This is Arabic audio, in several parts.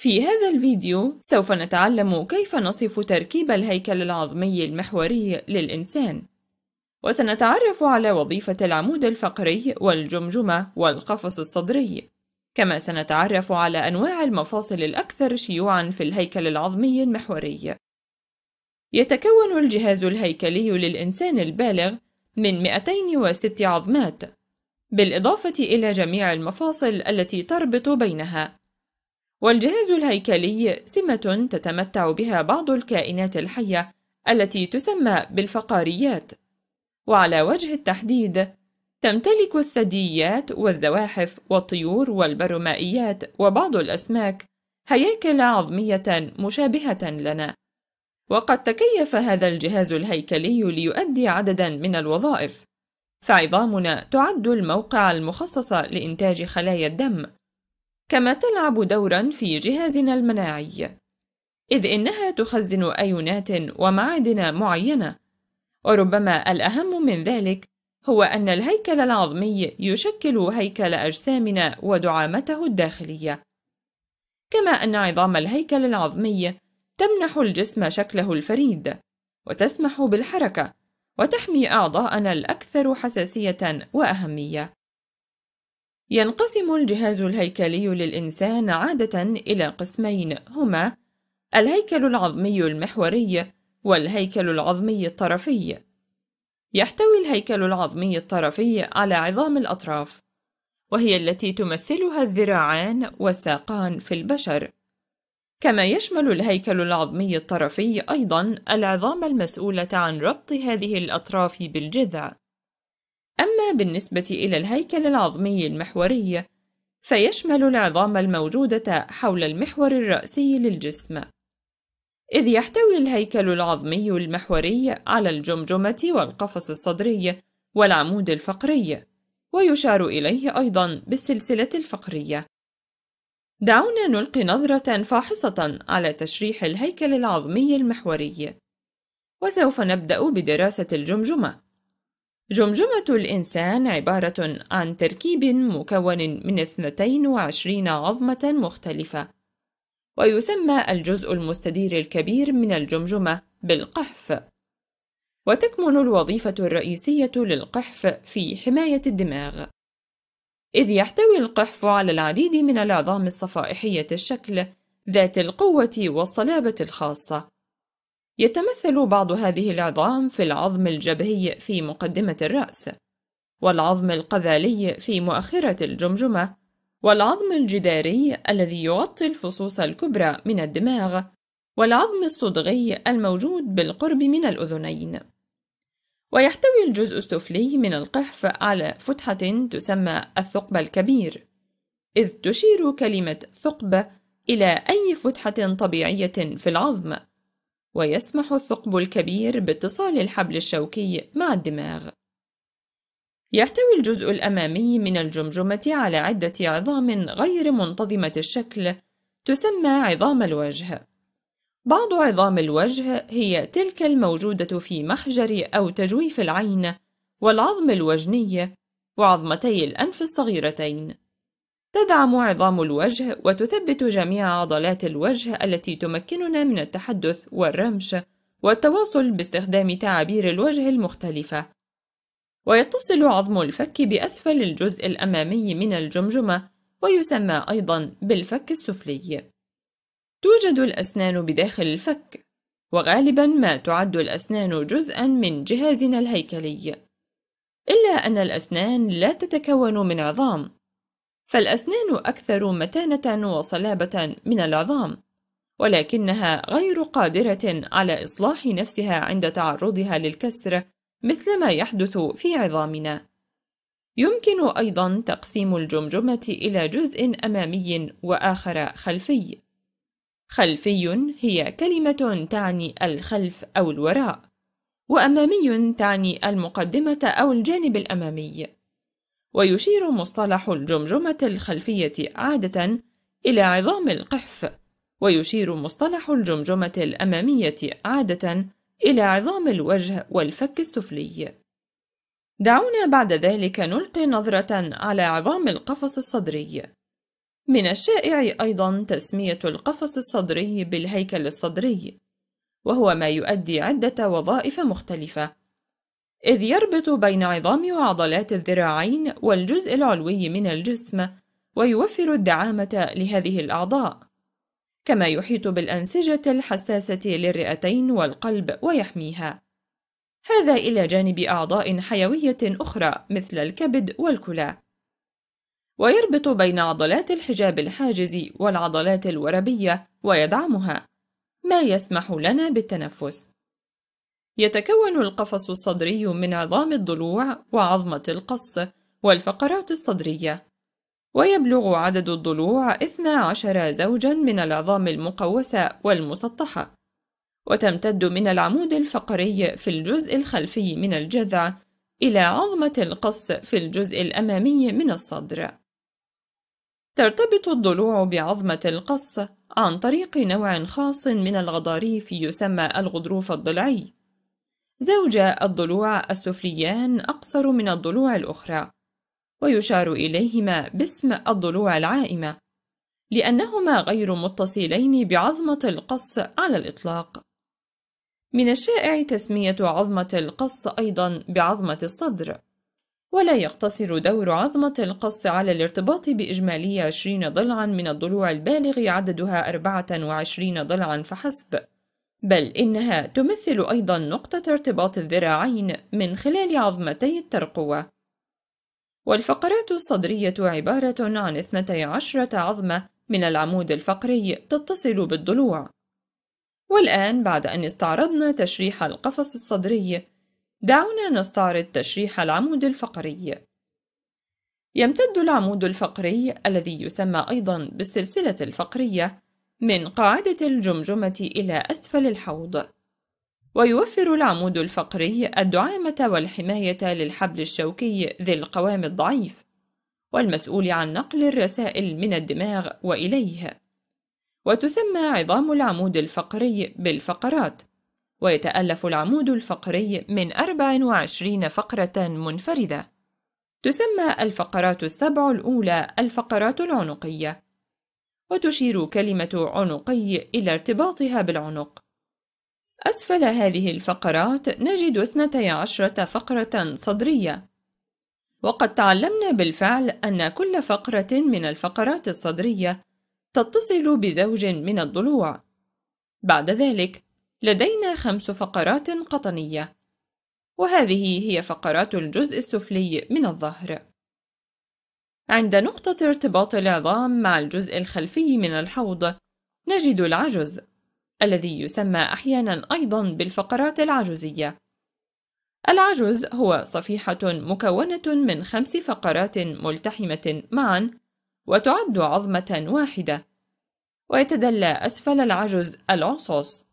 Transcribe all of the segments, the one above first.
في هذا الفيديو سوف نتعلم كيف نصف تركيب الهيكل العظمي المحوري للإنسان وسنتعرف على وظيفة العمود الفقري والجمجمة والقفص الصدري كما سنتعرف على أنواع المفاصل الأكثر شيوعًا في الهيكل العظمي المحوري يتكون الجهاز الهيكلي للإنسان البالغ من 206 عظمات بالإضافة إلى جميع المفاصل التي تربط بينها والجهاز الهيكلي سمة تتمتع بها بعض الكائنات الحية التي تسمى بالفقاريات، وعلى وجه التحديد تمتلك الثدييات والزواحف والطيور والبرمائيات وبعض الأسماك هياكل عظمية مشابهة لنا، وقد تكيف هذا الجهاز الهيكلي ليؤدي عددًا من الوظائف، فعظامنا تعد الموقع المخصص لإنتاج خلايا الدم، كما تلعب دورا في جهازنا المناعي إذ إنها تخزن أيونات ومعادن معينة وربما الأهم من ذلك هو أن الهيكل العظمي يشكل هيكل أجسامنا ودعامته الداخلية كما أن عظام الهيكل العظمي تمنح الجسم شكله الفريد وتسمح بالحركة وتحمي أعضاءنا الأكثر حساسية وأهمية ينقسم الجهاز الهيكلي للإنسان عادة إلى قسمين هما الهيكل العظمي المحوري والهيكل العظمي الطرفي يحتوي الهيكل العظمي الطرفي على عظام الأطراف وهي التي تمثلها الذراعان والساقان في البشر كما يشمل الهيكل العظمي الطرفي أيضًا العظام المسؤولة عن ربط هذه الأطراف بالجذع، أما بالنسبة إلى الهيكل العظمي المحوري فيشمل العظام الموجودة حول المحور الرأسي للجسم إذ يحتوي الهيكل العظمي المحوري على الجمجمة والقفص الصدري والعمود الفقري ويشار إليه أيضا بالسلسلة الفقرية دعونا نلقي نظرة فاحصة على تشريح الهيكل العظمي المحوري وسوف نبدأ بدراسة الجمجمة جمجمة الإنسان عبارة عن تركيب مكون من 22 عظمة مختلفة، ويسمى الجزء المستدير الكبير من الجمجمة بالقحف، وتكمن الوظيفة الرئيسية للقحف في حماية الدماغ، إذ يحتوي القحف على العديد من العظام الصفائحية الشكل ذات القوة والصلابة الخاصة، يتمثل بعض هذه العظام في العظم الجبهي في مقدمة الرأس، والعظم القذالي في مؤخرة الجمجمة، والعظم الجداري الذي يغطي الفصوص الكبرى من الدماغ، والعظم الصدغي الموجود بالقرب من الأذنين. ويحتوي الجزء السفلي من القحف على فتحة تسمى الثقب الكبير، إذ تشير كلمة ثقب إلى أي فتحة طبيعية في العظم، ويسمح الثقب الكبير باتصال الحبل الشوكي مع الدماغ يحتوي الجزء الأمامي من الجمجمة على عدة عظام غير منتظمة الشكل تسمى عظام الوجه. بعض عظام الوجه هي تلك الموجودة في محجر أو تجويف العين والعظم الوجني وعظمتي الأنف الصغيرتين. تدعم عظام الوجه وتثبت جميع عضلات الوجه التي تمكننا من التحدث والرمش والتواصل باستخدام تعابير الوجه المختلفة ويتصل عظم الفك بأسفل الجزء الأمامي من الجمجمة ويسمى أيضا بالفك السفلي توجد الأسنان بداخل الفك وغالبا ما تعد الأسنان جزءا من جهازنا الهيكلي إلا أن الأسنان لا تتكون من عظام فالأسنان أكثر متانة وصلابة من العظام، ولكنها غير قادرة على إصلاح نفسها عند تعرضها للكسر مثل ما يحدث في عظامنا. يمكن أيضًا تقسيم الجمجمة إلى جزء أمامي وآخر خلفي. خلفي هي كلمة تعني الخلف أو الوراء، وأمامي تعني المقدمة أو الجانب الأمامي. ويشير مصطلح الجمجمة الخلفية عادة إلى عظام القحف، ويشير مصطلح الجمجمة الأمامية عادة إلى عظام الوجه والفك السفلي. دعونا بعد ذلك نلقي نظرة على عظام القفص الصدري. من الشائع أيضًا تسمية القفص الصدري بالهيكل الصدري، وهو ما يؤدي عدة وظائف مختلفة، إذ يربط بين عظام وعضلات الذراعين والجزء العلوي من الجسم ويوفر الدعامة لهذه الأعضاء كما يحيط بالأنسجة الحساسة للرئتين والقلب ويحميها هذا إلى جانب أعضاء حيوية أخرى مثل الكبد والكلى ويربط بين عضلات الحجاب الحاجز والعضلات الوربية ويدعمها ما يسمح لنا بالتنفس يتكون القفص الصدري من عظام الضلوع وعظمة القص والفقرات الصدرية ويبلغ عدد الضلوع 12 زوجا من العظام المقوسة والمسطحة وتمتد من العمود الفقري في الجزء الخلفي من الجذع إلى عظمة القص في الجزء الأمامي من الصدر ترتبط الضلوع بعظمة القص عن طريق نوع خاص من الغضاريف يسمى الغضروف الضلعي زوجا الضلوع السفليان أقصر من الضلوع الأخرى ويشار إليهما باسم الضلوع العائمة لأنهما غير متصلين بعظمة القص على الإطلاق من الشائع تسمية عظمة القص أيضا بعظمة الصدر ولا يقتصر دور عظمة القص على الارتباط بإجمالي 20 ضلعا من الضلوع البالغ عددها 24 ضلعا فحسب بل إنها تمثل أيضا نقطة ارتباط الذراعين من خلال عظمتي الترقوة والفقرات الصدرية عبارة عن 12 عظمة من العمود الفقري تتصل بالضلوع والآن بعد أن استعرضنا تشريح القفص الصدري دعونا نستعرض تشريح العمود الفقري يمتد العمود الفقري الذي يسمى أيضا بالسلسلة الفقرية من قاعدة الجمجمة إلى أسفل الحوض ويوفر العمود الفقري الدعامة والحماية للحبل الشوكي ذي القوام الضعيف والمسؤول عن نقل الرسائل من الدماغ وإليه وتسمى عظام العمود الفقري بالفقرات ويتألف العمود الفقري من 24 فقرة منفردة تسمى الفقرات السبع الأولى الفقرات العنقية وتشير كلمة عنقي إلى ارتباطها بالعنق أسفل هذه الفقرات نجد اثنتي عشرة فقرة صدرية وقد تعلمنا بالفعل أن كل فقرة من الفقرات الصدرية تتصل بزوج من الضلوع بعد ذلك لدينا خمس فقرات قطنية وهذه هي فقرات الجزء السفلي من الظهر عند نقطة ارتباط العظام مع الجزء الخلفي من الحوض نجد العجز الذي يسمى أحيانا أيضا بالفقرات العجزية العجز هو صفيحة مكونة من خمس فقرات ملتحمة معا وتعد عظمة واحدة ويتدلى أسفل العجز العصوص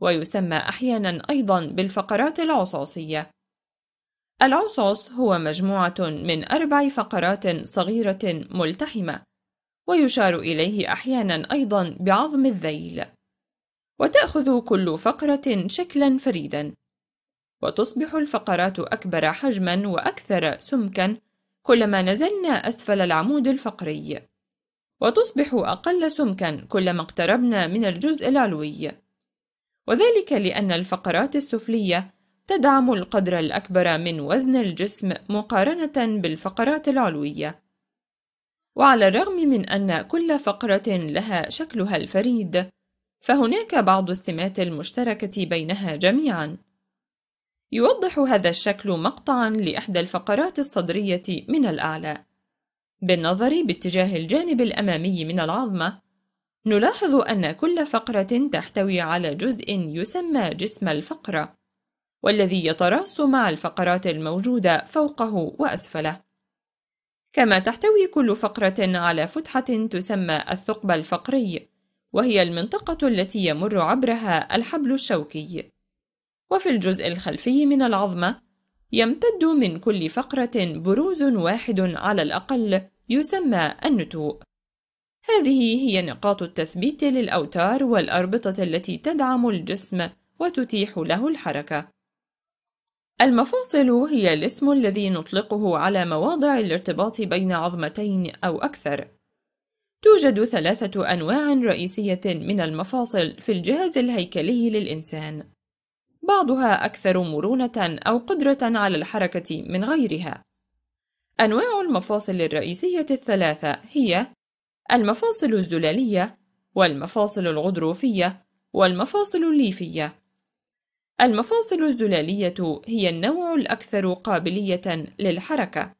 ويسمى أحيانا أيضا بالفقرات العصوصية العصص هو مجموعة من أربع فقرات صغيرة ملتحمة، ويشار إليه أحيانًا أيضًا بعظم الذيل، وتأخذ كل فقرة شكلًا فريدًا، وتصبح الفقرات أكبر حجمًا وأكثر سمكًا كلما نزلنا أسفل العمود الفقري، وتصبح أقل سمكًا كلما اقتربنا من الجزء العلوي، وذلك لأن الفقرات السفلية تدعم القدر الأكبر من وزن الجسم مقارنة بالفقرات العلوية. وعلى الرغم من أن كل فقرة لها شكلها الفريد، فهناك بعض السمات المشتركة بينها جميعًا. يوضح هذا الشكل مقطعًا لإحدى الفقرات الصدرية من الأعلى. بالنظر باتجاه الجانب الأمامي من العظمة، نلاحظ أن كل فقرة تحتوي على جزء يسمى جسم الفقرة، والذي يتراص مع الفقرات الموجودة فوقه وأسفله. كما تحتوي كل فقرة على فتحة تسمى الثقب الفقري، وهي المنطقة التي يمر عبرها الحبل الشوكي. وفي الجزء الخلفي من العظمة، يمتد من كل فقرة بروز واحد على الأقل يسمى النتوء. هذه هي نقاط التثبيت للأوتار والأربطة التي تدعم الجسم وتتيح له الحركة. المفاصل هي الاسم الذي نطلقه على مواضع الارتباط بين عظمتين أو أكثر. توجد ثلاثة أنواع رئيسية من المفاصل في الجهاز الهيكلي للإنسان، بعضها أكثر مرونة أو قدرة على الحركة من غيرها. أنواع المفاصل الرئيسية الثلاثة هي المفاصل الزلالية، والمفاصل الغضروفية، والمفاصل الليفية. المفاصل الزلالية هي النوع الأكثر قابلية للحركة،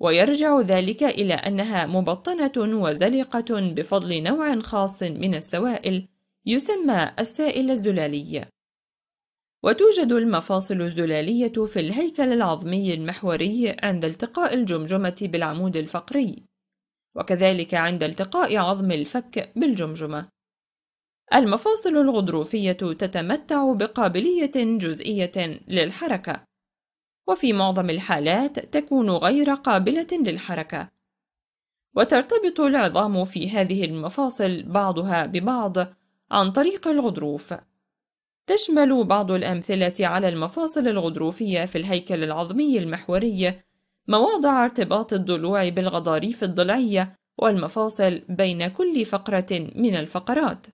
ويرجع ذلك إلى أنها مبطنة وزلقة بفضل نوع خاص من السوائل يسمى السائل الزلالي. وتوجد المفاصل الزلالية في الهيكل العظمي المحوري عند التقاء الجمجمة بالعمود الفقري، وكذلك عند التقاء عظم الفك بالجمجمة. المفاصل الغضروفية تتمتع بقابلية جزئية للحركة، وفي معظم الحالات تكون غير قابلة للحركة، وترتبط العظام في هذه المفاصل بعضها ببعض عن طريق الغضروف. تشمل بعض الأمثلة على المفاصل الغضروفية في الهيكل العظمي المحوري مواضع ارتباط الضلوع بالغضاريف الضلعية والمفاصل بين كل فقرة من الفقرات.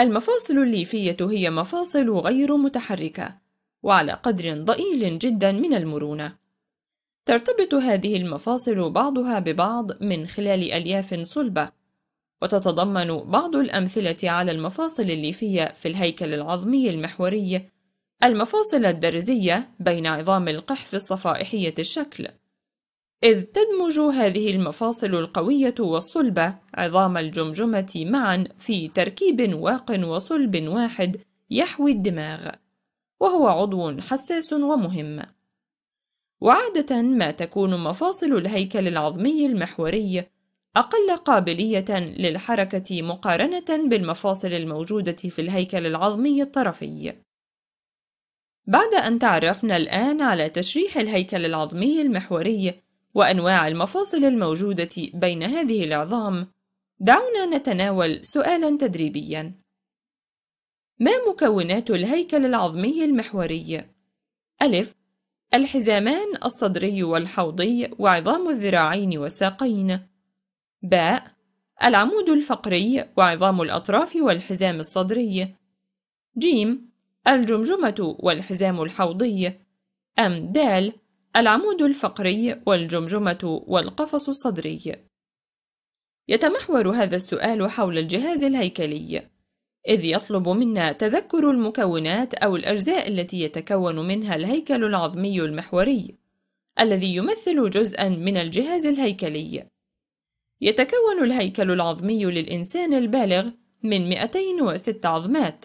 المفاصل الليفية هي مفاصل غير متحركة وعلى قدر ضئيل جدا من المرونة ترتبط هذه المفاصل بعضها ببعض من خلال ألياف صلبة وتتضمن بعض الأمثلة على المفاصل الليفية في الهيكل العظمي المحوري المفاصل الدرزية بين عظام القحف الصفائحية الشكل إذ تدمج هذه المفاصل القوية والصلبة عظام الجمجمة معًا في تركيب واق وصلب واحد يحوي الدماغ، وهو عضو حساس ومهم. وعادة ما تكون مفاصل الهيكل العظمي المحوري أقل قابلية للحركة مقارنة بالمفاصل الموجودة في الهيكل العظمي الطرفي. بعد أن تعرفنا الآن على تشريح الهيكل العظمي المحوري وأنواع المفاصل الموجودة بين هذه العظام دعونا نتناول سؤالا تدريبيا ما مكونات الهيكل العظمي المحوري؟ ألف الحزامان الصدري والحوضي وعظام الذراعين والساقين باء العمود الفقري وعظام الأطراف والحزام الصدري جيم الجمجمة والحزام الحوضي أم دال العمود الفقري والجمجمة والقفص الصدري يتمحور هذا السؤال حول الجهاز الهيكلي إذ يطلب منا تذكر المكونات أو الأجزاء التي يتكون منها الهيكل العظمي المحوري الذي يمثل جزءًا من الجهاز الهيكلي يتكون الهيكل العظمي للإنسان البالغ من 206 عظمات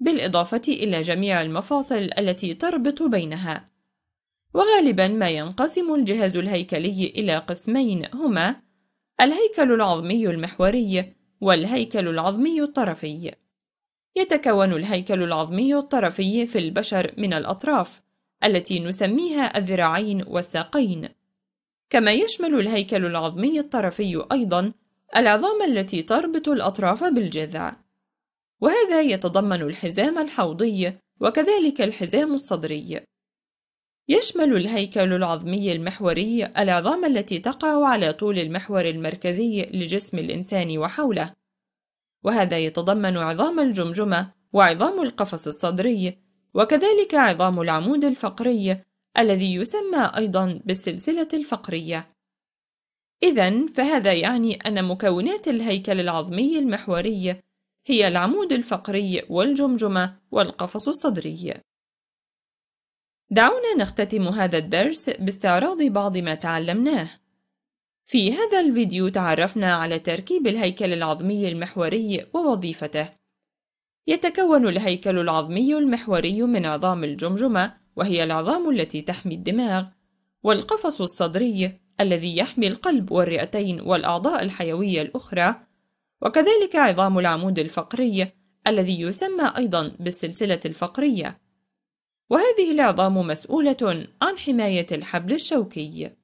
بالإضافة إلى جميع المفاصل التي تربط بينها وغالبا ما ينقسم الجهاز الهيكلي إلى قسمين هما الهيكل العظمي المحوري والهيكل العظمي الطرفي يتكون الهيكل العظمي الطرفي في البشر من الأطراف التي نسميها الذراعين والساقين كما يشمل الهيكل العظمي الطرفي أيضا العظام التي تربط الأطراف بالجذع وهذا يتضمن الحزام الحوضي وكذلك الحزام الصدري يشمل الهيكل العظمي المحوري العظام التي تقع على طول المحور المركزي لجسم الإنسان وحوله، وهذا يتضمن عظام الجمجمة وعظام القفص الصدري، وكذلك عظام العمود الفقري الذي يسمى أيضًا بالسلسلة الفقرية. إذًا فهذا يعني أن مكونات الهيكل العظمي المحوري هي العمود الفقري والجمجمة والقفص الصدري. دعونا نختتم هذا الدرس باستعراض بعض ما تعلمناه في هذا الفيديو تعرفنا على تركيب الهيكل العظمي المحوري ووظيفته يتكون الهيكل العظمي المحوري من عظام الجمجمة وهي العظام التي تحمي الدماغ والقفص الصدري الذي يحمي القلب والرئتين والأعضاء الحيوية الأخرى وكذلك عظام العمود الفقري الذي يسمى أيضا بالسلسلة الفقرية وهذه العظام مسؤولة عن حماية الحبل الشوكي